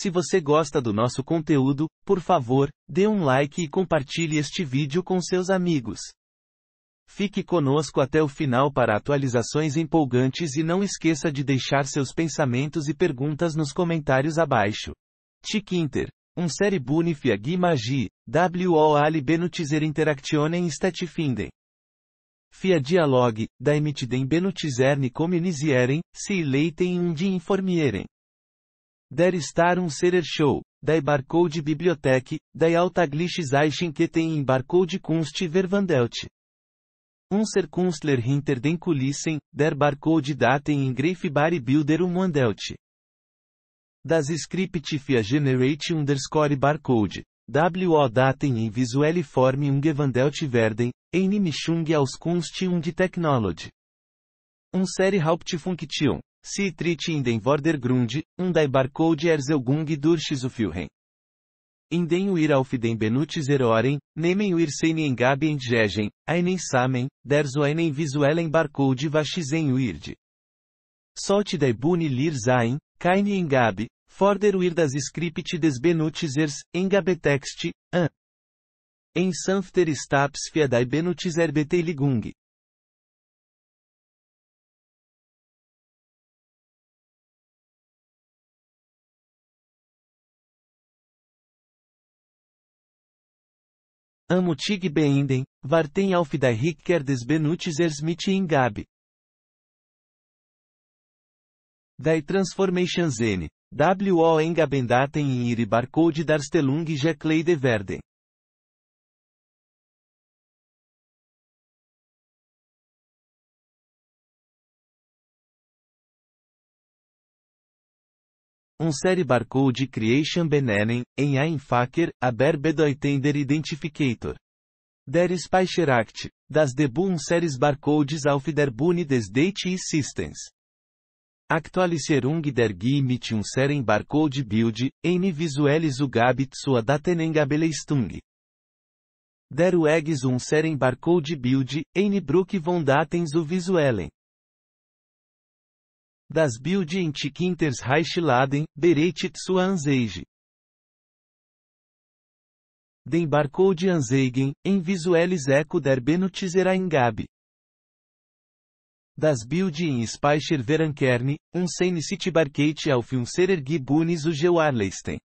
Se você gosta do nosso conteúdo, por favor, dê um like e compartilhe este vídeo com seus amigos. Fique conosco até o final para atualizações empolgantes e não esqueça de deixar seus pensamentos e perguntas nos comentários abaixo. Tic Inter. Um seribunif a Guimagi, WO Ali Benutizer Interactionen Statfinden. Fia Dialogue, da emitidem Benutizerne Comunizieren, se leitem um informieren. Der estar um serer show, dai barcode biblioteque, dai altagliches eichenketten barcode kunst verwandelt. ser Kunstler hinter den Kulissen, der barcode daten in greifbare Bilder umwandelt. Das Script via Generate underscore barcode. WO daten in visuelle Form umgewandelt werden, Enimischung aus Kunst und Technology. Unsere Hauptfunktion, se tritt in den Vordergrund, und die Barcode Erzelgung durchzuführen. In den Uir auf den Benutzer oren, nehmen wir seine Engabe entgegen, einen Samen, der so einen visuellen Barcode wachizen wird. Sollte die Buni lir sein, keine Engabe, Forder wir das Script des Benutzers, Engabetext, an. En sanfter Staps fia dai Benutzer Beteiligung. Amutig beenden, varten auf der des Benutizers mit Ingabe. Die Transformation N. W. O. Engabendaten in Ihre Barcode Darstellung Jekleide Verden. Um série barcode creation benenen, em Einfacher, aber bedeutender Identificator. Der Speicherakt, das Debu un series barcodes auf der Bune des Date Systems. Aktualisierung der Gimit un seren barcode build, n visuelles ugabit sua datenengabeleistung. Der eggs un seren barcode build, em bruck von datens u visuellen. Das Bilde Entiquinters Reichladen, Bereit zu Anzeige. Den Barcode Anzeigen, em Visuelles Eco der benutzer eingabe. Das Bilde in Speicher Verankerne, um Seine Citibarkate auf Unserer Gibunis Ugewarleisten.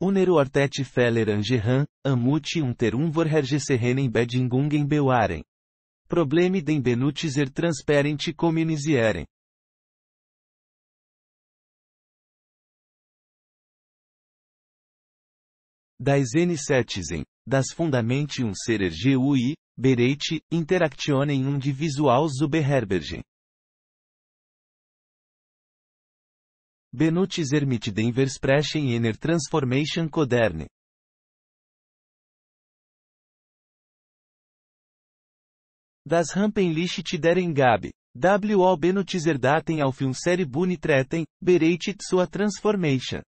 Unero Artete Feller Angehan, Amute Unter Unvorhergesehenen Bedingungen beuaren. Probleme den benutzer Transparente kommunizieren. Das N7 em, das Fundamente um ser GUI, Bereit, um de Visual Zubeherbergen. Benutzer mit den Versprechen einer Transformation Coderne. Das Rampenlicht deren Engabe. WO Benutzer daten auf um Seribuni treten, Bereit sua Transformation.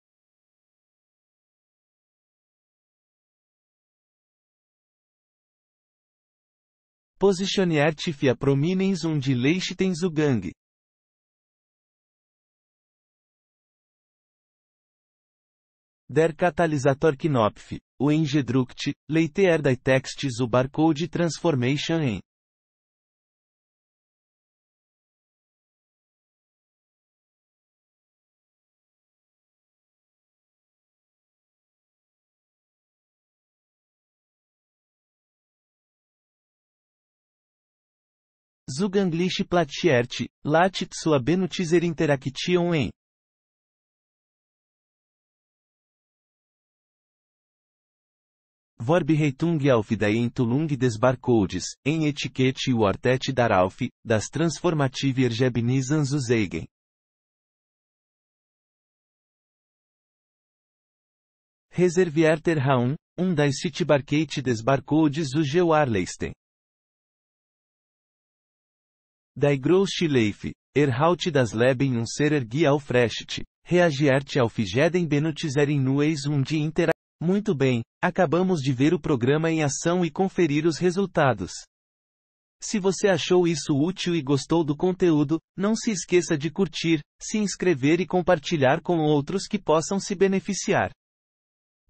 Posicione artifia prominens undi leishtens ugang. Der catalisator Knopf, o engedruct, leite erdai texts o barcode transformation em Zuganglish Platiert, Latitsua Benutizer Interaction em Vorbreitung Alfdaen Tulung Desbarcodes, em Etiquette e Ortet Daralf, das Transformative Ergebnisan Zuzeigen. Reservierter Raum, um das Citibarkate Desbarcodes Ugeu Arleisten. Die Großschleife, erhaut das Leben und ser ergie reagiert auf Geden benutizerem nueis und die intera. Muito bem, acabamos de ver o programa em ação e conferir os resultados. Se você achou isso útil e gostou do conteúdo, não se esqueça de curtir, se inscrever e compartilhar com outros que possam se beneficiar.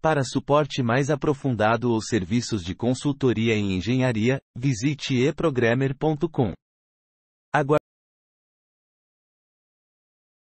Para suporte mais aprofundado ou serviços de consultoria em engenharia, visite eprogrammer.com.